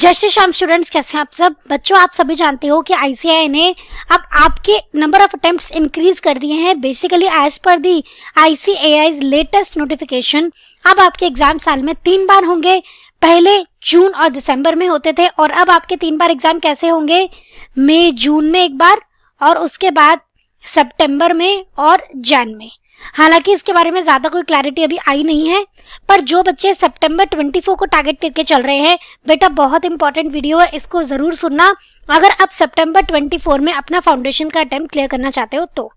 जय श्री श्याम स्टूडेंट्स कैसे हैं आप सब बच्चों आप सभी जानते हो कि आईसीआई ने अब आपके नंबर ऑफ अटेम्प्ट इंक्रीज कर दिए हैं बेसिकली एज पर दी आईसीआई लेटेस्ट नोटिफिकेशन अब आपके एग्जाम साल में तीन बार होंगे पहले जून और दिसंबर में होते थे और अब आपके तीन बार एग्जाम कैसे होंगे मई जून में एक बार और उसके बाद सेप्टेम्बर में और जैन में हालांकि इसके बारे में ज्यादा कोई क्लैरिटी अभी आई नहीं है पर जो बच्चे सितंबर 24 को टारगेट करके चल रहे हैं बेटा बहुत इंपॉर्टेंट वीडियो है इसको ज़रूर सुनना अगर आप सितंबर 24 में अपना फाउंडेशन का अटेम्प्ट क्लियर करना चाहते हो तो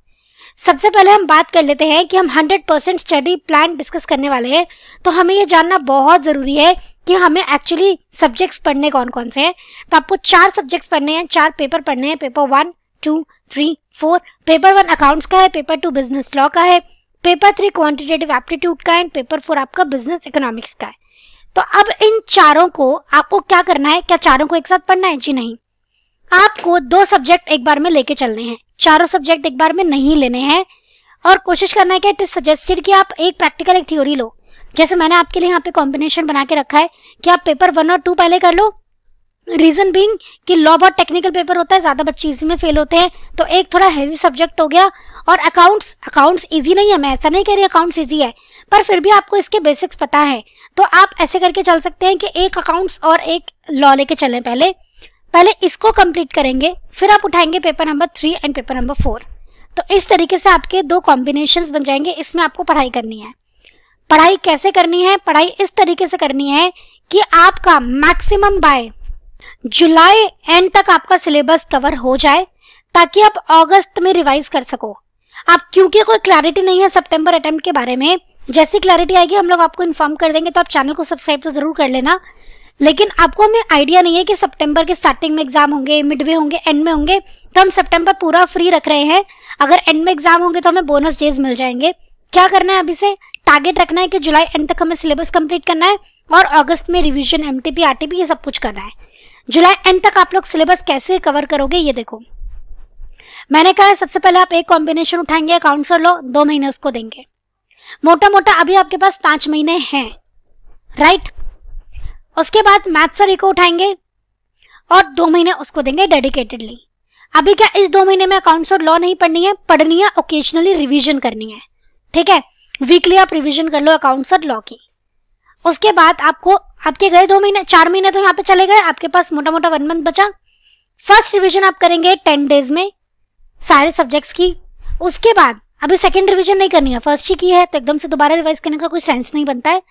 सबसे पहले हम बात कर लेते हैं कि हम 100% स्टडी प्लान डिस्कस करने वाले हैं तो हमें ये जानना बहुत ज़रूरी है कि हमें एक्चुअली सब्जेक्ट्स पढ़ने कौन कौन से हैं तो आपको चार सब्जेक्ट्स पढ़ने हैं चार पेपर पढ़ने हैं paper one two three four paper one accounts का है पेपर टू बिजनेस लॉ का है पेपर थ्री क्वांटिटेटिव एप्टीट्यूड का एंड पेपर फोर आपका बिजनेस इकोनॉमिक्स का है तो अब इन चारों को आपको क्या करना है क्या चारों को एक साथ पढ़ना है जी नहीं आपको दो सब्जेक्ट एक बार में लेके चलने हैं चारों सब्जेक्ट एक बार में नहीं लेने हैं और कोशिश करना है कि इट इज सजेस्टेड कि आप एक प्रैक्टिकल एक थ्योरी लो जैसे मैंने आपके लिए यहाँ पे कॉम्बिनेशन बना के रखा है कि आप पेपर वन और टू पहले कर लो रीजन बींग कि लॉ बहुत टेक्निकल पेपर होता है ज्यादा बच्चे इसी में फेल होते हैं तो एक थोड़ा हैवी सब्जेक्ट हो गया और अकाउंट्स अकाउंट्स इजी नहीं है मैं ऐसा नहीं कह रही अकाउंट्स इजी है पर फिर भी आपको इसके बेसिक्स पता है तो आप ऐसे करके चल सकते हैं कि एक अकाउंट्स और एक लॉ लेके चलें पहले पहले इसको कंप्लीट करेंगे फिर आप उठाएंगे paper number three and paper number four तो इस तरीके से आपके दो कॉम्बिनेशन बन जाएंगे इसमें आपको पढ़ाई करनी है पढ़ाई कैसे करनी है पढ़ाई इस तरीके से करनी है कि आपका मैक्सिमम बाय जुलाई एंड तक आपका सिलेबस कवर हो जाए ताकि आप अगस्त में रिवाइज कर सको अब क्योंकि कोई क्लैरिटी नहीं है सितंबर अटेम्प्ट के बारे में जैसी क्लैरिटी आएगी हम लोग आपको इन्फॉर्म कर देंगे तो आप चैनल को सब्सक्राइब तो जरूर कर लेना लेकिन आपको हमें आइडिया नहीं है कि सितंबर के स्टार्टिंग में एग्जाम होंगे मिड में होंगे एंड में होंगे तो हम सितंबर पूरा फ्री रख रहे हैं अगर एंड में एग्जाम होंगे तो हमें बोनस डेज मिल जाएंगे क्या करना है अभी से टारगेट रखना है कि जुलाई एंड तक हमें सिलेबस कंप्लीट करना है और अगस्त में रिविजन एम आरटीपी ये सब कुछ करना है जुलाई एंड तक आप लोग सिलेबस कैसे कवर करोगे ये देखो मैंने कहा सबसे पहले आप एक कॉम्बिनेशन उठाएंगे अकाउंट से लो दो महीने उसको देंगे मोटा मोटा अभी आपके पास पांच महीने हैं राइट उसके बाद मैथ सर को उठाएंगे और दो महीने उसको देंगे डेडिकेटेडली अभी क्या इस दो महीने में अकाउंट्स और लॉ नहीं पढ़नी है पढ़नी है ओकेजनली रिविजन करनी है ठीक है वीकली आप रिविजन कर लो अकाउंट्स और लॉ की उसके बाद आपको आपके गए दो महीने चार महीने तो यहाँ पे चले गए आपके पास मोटा मोटा वन मंथ बचा फर्स्ट रिविजन आप करेंगे टेन डेज में सारे सब्जेक्ट्स की उसके बाद अभी सेकेंड रिविजन नहीं करनी है फर्स्ट ही की है तो एकदम से दोबारा रिवाइज करने का कोई सेंस नहीं बनता है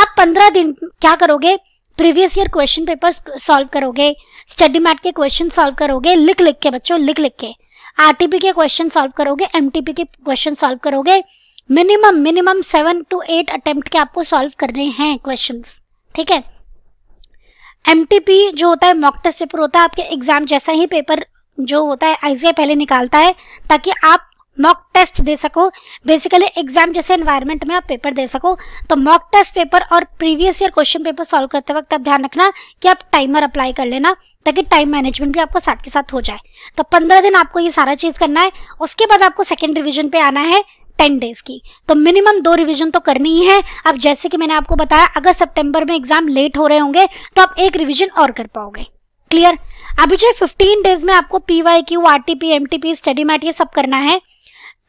आप पंद्रह दिन क्या करोगे previous year question paper solve करोगे स्टडी मैट के क्वेश्चन सॉल्व करोगे लिख लिख के बच्चों लिख लिख के आरटीपी के क्वेश्चन सॉल्व करोगे एमटीपी के क्वेश्चन सॉल्व करोगे minimum minimum seven to eight attempt के आपको सॉल्व करने हैं क्वेश्चन ठीक है एमटीपी जो होता है मॉक टेस्ट पेपर होता है आपके एग्जाम जैसा ही पेपर जो होता है आईसीआई पहले निकालता है ताकि आप मॉक टेस्ट दे सको बेसिकली एग्जाम जैसे एनवायरनमेंट में आप पेपर दे सको तो मॉक टेस्ट पेपर और previous year question paper solve करते वक्त आप ध्यान रखना कि आप टाइमर अप्लाई कर लेना ताकि टाइम मैनेजमेंट भी आपको साथ के साथ हो जाए तो पंद्रह दिन आपको ये सारा चीज करना है उसके बाद आपको सेकेंड रिविजन पे आना है टेन डेज की तो मिनिमम दो रिविजन तो करनी ही है अब जैसे कि मैंने आपको बताया अगर सेप्टेम्बर में एग्जाम लेट हो रहे होंगे तो आप एक रिविजन और कर पाओगे क्लियर अभी जो 15 डेज में आपको P Y Q R T P M T P study mat ये सब करना है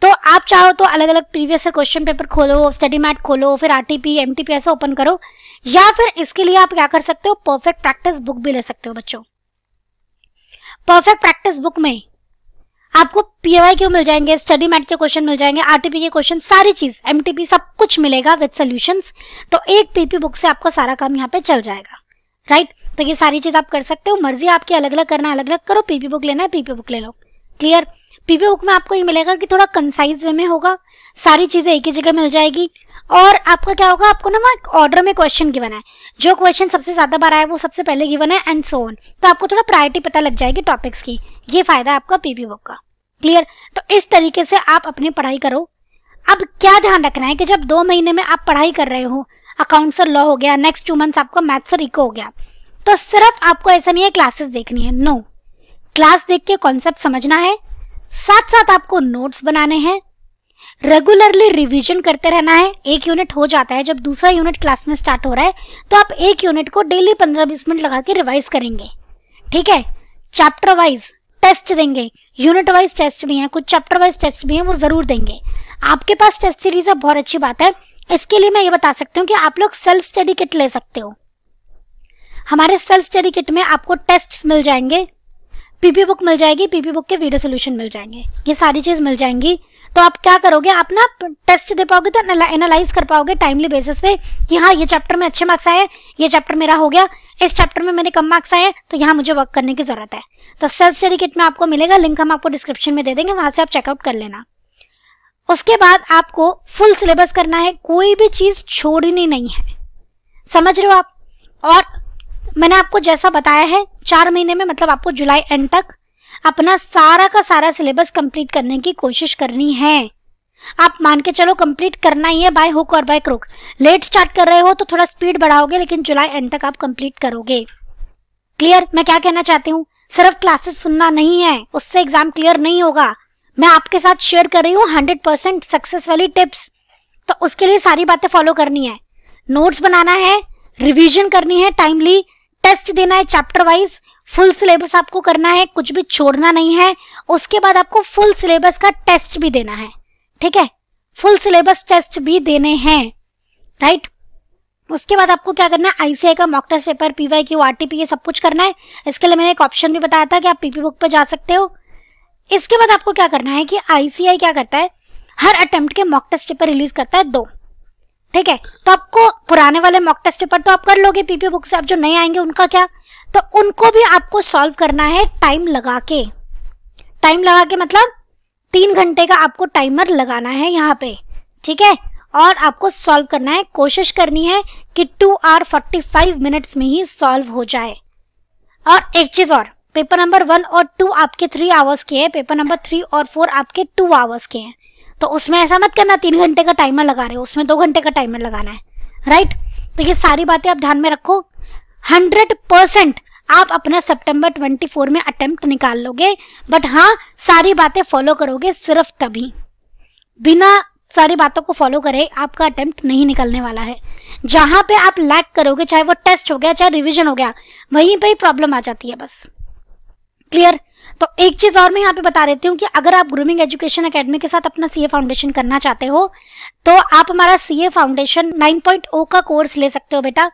तो आप चाहो तो अलग अलग प्रीवियस क्वेश्चन पेपर खोलो स्टडी मैट खोलो फिर R T P M T P ऐसा ओपन करो या फिर इसके लिए आप क्या कर सकते हो परफेक्ट प्रैक्टिस बुक भी ले सकते हो बच्चों परफेक्ट प्रैक्टिस बुक में आपको पीवाई क्यू मिल जाएंगे स्टडी मैट के क्वेश्चन मिल जाएंगे आरटीपी के क्वेश्चन सारी चीज एमटीपी सब कुछ मिलेगा विद सोल्यूशन तो एक पीपी बुक से आपका सारा काम यहाँ पे चल जाएगा राइट तो ये सारी चीज़ आप कर सकते हो मर्जी आपकी अलग अलग करना अलग अलग करो पीपी बुक लेना है पीपी बुक ले लो क्लियर पीपी बुक में आपको ये मिलेगा कि थोड़ा कंसाइज वे में होगा सारी चीज़ें एक ही जगह मिल जाएगी और आपका क्या होगा आपको ना वहाँ ऑर्डर में क्वेश्चन गिवन है जो क्वेश्चन सबसे ज़्यादा बार आया वो सबसे पहले गिवन है एंड सो ऑन तो आपको थोड़ा प्रायोरिटी पता लग जाएगी टॉपिक्स की ये फ़ायदा है आपका पीपी बुक का क्लियर तो इस तरीके से आप अपनी पढ़ाई करो अब क्या ध्यान रखना है कि जब दो महीने में आप पढ़ाई कर रहे हो अकाउंट्स और लॉ हो गया नेक्स्ट टू मंथ्स आपका मैथ्स और इको हो गया तो सिर्फ आपको ऐसा नहीं है क्लासेस देखनी है नो क्लास देख के कॉन्सेप्ट समझना है साथ साथ आपको नोट्स बनाने हैं रेगुलरली रिवीजन करते रहना है एक यूनिट हो जाता है जब दूसरा यूनिट क्लास में स्टार्ट हो रहा है तो आप एक यूनिट को डेली पंद्रह बीस मिनट लगा के रिवाइज करेंगे ठीक है चैप्टर वाइज टेस्ट देंगे यूनिट वाइज टेस्ट भी है कुछ चैप्टर वाइज टेस्ट भी है वो जरूर देंगे आपके पास टेस्ट सीरीज है बहुत अच्छी बात है इसके लिए मैं ये बता सकती हूँ कि आप लोग सेल्फ स्टडी किट ले सकते हो हमारे सेल्फ स्टडी किट में आपको टेस्ट मिल जाएंगे पीपी बुक मिल जाएगी पीपी बुक के वीडियो सोल्यूशन मिल जाएंगे ये सारी चीज मिल जाएंगी तो आप क्या करोगे आप ना टेस्ट दे पाओगे तो एनालाइज कर पाओगे टाइमली बेसिस पे कि हाँ ये चैप्टर में अच्छे मार्क्स आए ये चैप्टर मेरा हो गया इस चैप्टर में मैंने कम मार्क्स आए तो यहाँ मुझे वर्क करने की जरूरत है तो सेल्फ स्टडी किट में आपको मिलेगा लिंक हम आपको डिस्क्रिप्शन में दे देंगे वहां से आप चेकआउट कर लेना उसके बाद आपको फुल सिलेबस करना है कोई भी चीज छोड़नी नहीं है समझ रहे हो आप और मैंने आपको जैसा बताया है चार महीने में मतलब आपको जुलाई एंड तक अपना सारा का सारा सिलेबस कंप्लीट करने की कोशिश करनी है आप मान के चलो कंप्लीट करना ही है बाय हुक और बाय क्रुक लेट स्टार्ट कर रहे हो तो थोड़ा स्पीड बढ़ाओगे लेकिन जुलाई एंड तक आप कंप्लीट करोगे क्लियर मैं क्या कहना चाहती हूँ सिर्फ क्लासेस सुनना नहीं है उससे एग्जाम क्लियर नहीं होगा मैं आपके साथ शेयर कर रही हूँ हंड्रेड परसेंट सक्सेस वाली टिप्स तो उसके लिए सारी बातें फॉलो करनी है नोट्स बनाना है रिविजन करनी है टाइमली टेस्ट देना है चैप्टर वाइज फुल सिलेबस आपको करना है कुछ भी छोड़ना नहीं है उसके बाद आपको फुल सिलेबस का टेस्ट भी देना है ठीक है फुल सिलेबस टेस्ट भी देने हैं राइट उसके बाद आपको क्या करना है आईसीआई का mock test paper PY Q RTP ये सब कुछ करना है इसके लिए मैंने एक ऑप्शन भी बताया था कि आप पीपी बुक पर जा सकते हो इसके बाद आपको क्या करना है कि आईसीआई क्या करता है हर अटेम्प्ट के मॉक टेस्ट पेपर रिलीज करता है दो ठीक है तो आपको पुराने वाले मॉक टेस्ट पेपर तो आप कर लोगे पीपी बुक से आप जो नए आएंगे उनका क्या तो उनको भी आपको सॉल्व करना है टाइम लगा के टाइम लगा के मतलब तीन घंटे का आपको टाइमर लगाना है यहाँ पे ठीक है और आपको सॉल्व करना है कोशिश करनी है कि two hour forty five minutes में ही सॉल्व हो जाए और एक चीज और पेपर नंबर वन और टू आपके थ्री आवर्स के हैं पेपर नंबर थ्री और फोर आपके टू आवर्स के हैं तो उसमें ऐसा मत करना तीन घंटे का टाइमर लगा रहे हो उसमें दो घंटे का टाइमर लगाना है राइट तो ये सारी बातें आप ध्यान में रखो हंड्रेड परसेंट आप अपना सितंबर 24 में अटेम्प्ट निकाल लोगे बट हाँ सारी बातें फॉलो करोगे सिर्फ तभी बिना सारी बातों को फॉलो करे आपका अटेम्प्ट नहीं निकलने वाला है जहां पे आप लैक करोगे चाहे वो टेस्ट हो गया चाहे रिविजन हो गया वहीं पे ही प्रॉब्लम आ जाती है बस क्लियर तो एक चीज और मैं यहाँ पे बता देती हूँ कि अगर आप ग्रूमिंग एजुकेशन अकेडमी के साथ अपना सीए फाउंडेशन करना चाहते हो तो आप हमारा सीए फाउंडेशन 9.0 का कोर्स ले सकते हो बेटा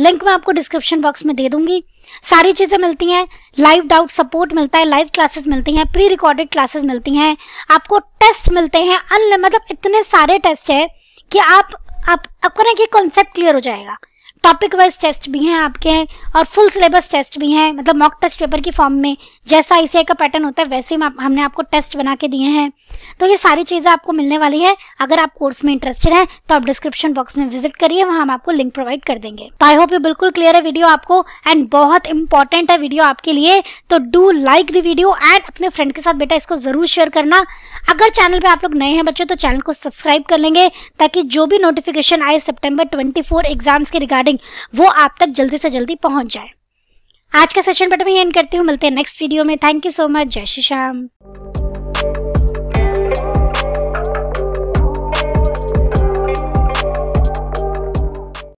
लिंक मैं आपको डिस्क्रिप्शन बॉक्स में दे दूंगी सारी चीज़ें मिलती हैं लाइव डाउट सपोर्ट मिलता है लाइव क्लासेस मिलती हैं प्री रिकॉर्डेड क्लासेस मिलती हैं आपको टेस्ट मिलते हैं मतलब इतने सारे टेस्ट हैं कि आप आप आपको ना कि कॉन्सेप्ट क्लियर हो जाएगा टॉपिक वाइज टेस्ट भी हैं आपके और फुल सिलेबस टेस्ट भी हैं मतलब मॉक टेस्ट पेपर की फॉर्म में जैसा आई का पैटर्न होता है वैसे हमने आपको टेस्ट बना के दिए हैं तो ये सारी चीज़ें आपको मिलने वाली है अगर आप कोर्स में इंटरेस्टेड हैं तो आप डिस्क्रिप्शन बॉक्स में विजिट करिए वहाँ हम आपको लिंक प्रोवाइड कर देंगे तो आई होप ये बिल्कुल क्लियर है वीडियो आपको एंड बहुत इंपॉर्टेंट है वीडियो आपके लिए तो do like the video and अपने फ्रेंड के साथ बेटा इसको ज़रूर शेयर करना अगर चैनल पे आप लोग नए हैं बच्चों तो चैनल को सब्सक्राइब कर लेंगे ताकि जो भी नोटिफिकेशन आए सेप्टेम्बर ट्वेंटी एग्जाम्स के रिगार्डिंग रिकॉर्डिंग वो आप तक जल्दी से जल्दी पहुंच जाए आज का सेशन बट मैं एंड करती हूँ मिलते हैं नेक्स्ट वीडियो में थैंक यू सो मच जय श्री श्याम